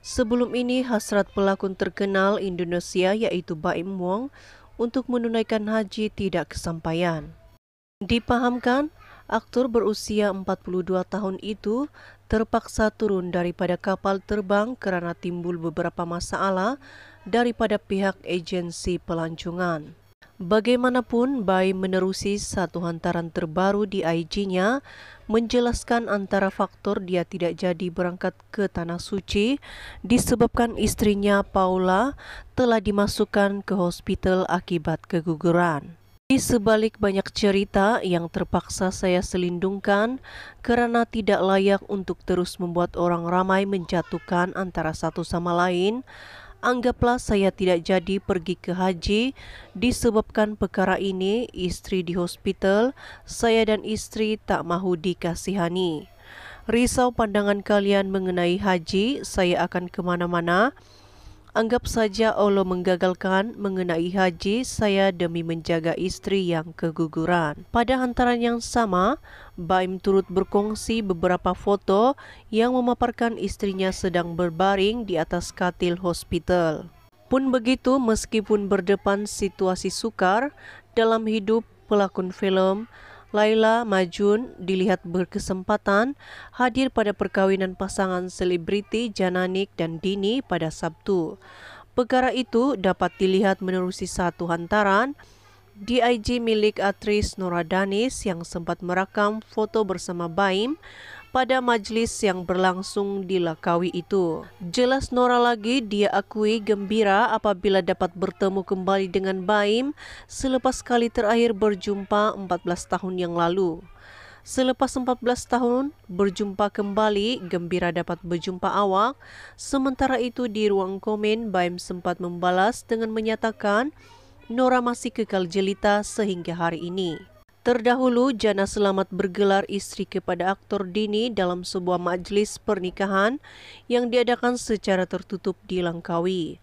Sebelum ini, hasrat pelakon terkenal Indonesia yaitu Baim Wong untuk menunaikan haji tidak kesampaian. Dipahamkan, aktor berusia 42 tahun itu terpaksa turun daripada kapal terbang karena timbul beberapa masalah daripada pihak agensi pelancongan. Bagaimanapun, Bai menerusi satu hantaran terbaru di IG-nya menjelaskan antara faktor dia tidak jadi berangkat ke Tanah Suci disebabkan istrinya Paula telah dimasukkan ke hospital akibat keguguran. Di sebalik banyak cerita yang terpaksa saya selindungkan karena tidak layak untuk terus membuat orang ramai menjatuhkan antara satu sama lain, Anggaplah saya tidak jadi pergi ke haji disebabkan perkara ini isteri di hospital, saya dan isteri tak mahu dikasihani. Risau pandangan kalian mengenai haji, saya akan ke mana-mana. Anggap saja Allah menggagalkan mengenai haji saya demi menjaga istri yang keguguran. Pada hantaran yang sama, Baim turut berkongsi beberapa foto yang memaparkan istrinya sedang berbaring di atas katil hospital. Pun begitu, meskipun berdepan situasi sukar dalam hidup pelakon film, Laila Majun dilihat berkesempatan hadir pada perkawinan pasangan selebriti Jananik dan Dini pada Sabtu. Perkara itu dapat dilihat menerusi satu hantaran DIG milik aktris Nora Danis yang sempat merekam foto bersama Baim pada majlis yang berlangsung di Lakawi itu. Jelas Nora lagi dia akui gembira apabila dapat bertemu kembali dengan Baim selepas kali terakhir berjumpa 14 tahun yang lalu. Selepas 14 tahun, berjumpa kembali, gembira dapat berjumpa awak. Sementara itu di ruang komen, Baim sempat membalas dengan menyatakan Nora masih kekal jelita sehingga hari ini. Terdahulu, Jana Selamat bergelar istri kepada aktor Dini dalam sebuah majelis pernikahan yang diadakan secara tertutup di Langkawi.